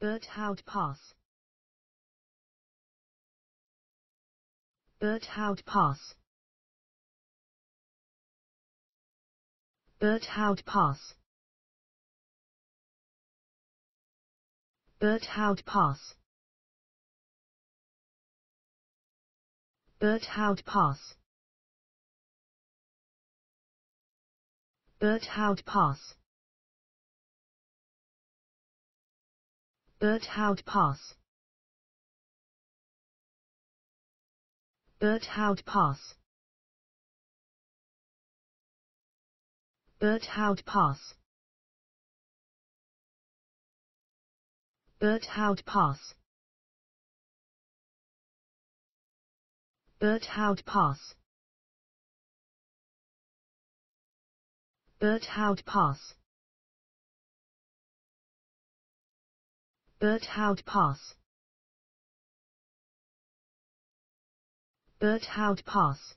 Hout Pass Hout Pass Hout Pass Hout Pass Hout Pass Hout Pass Berthoud Pass Berthoud Pass Berthoud Pass Berthoud Pass Berthoud Pass Berthoud Pass Berthoud Pass. Berthoud Pass.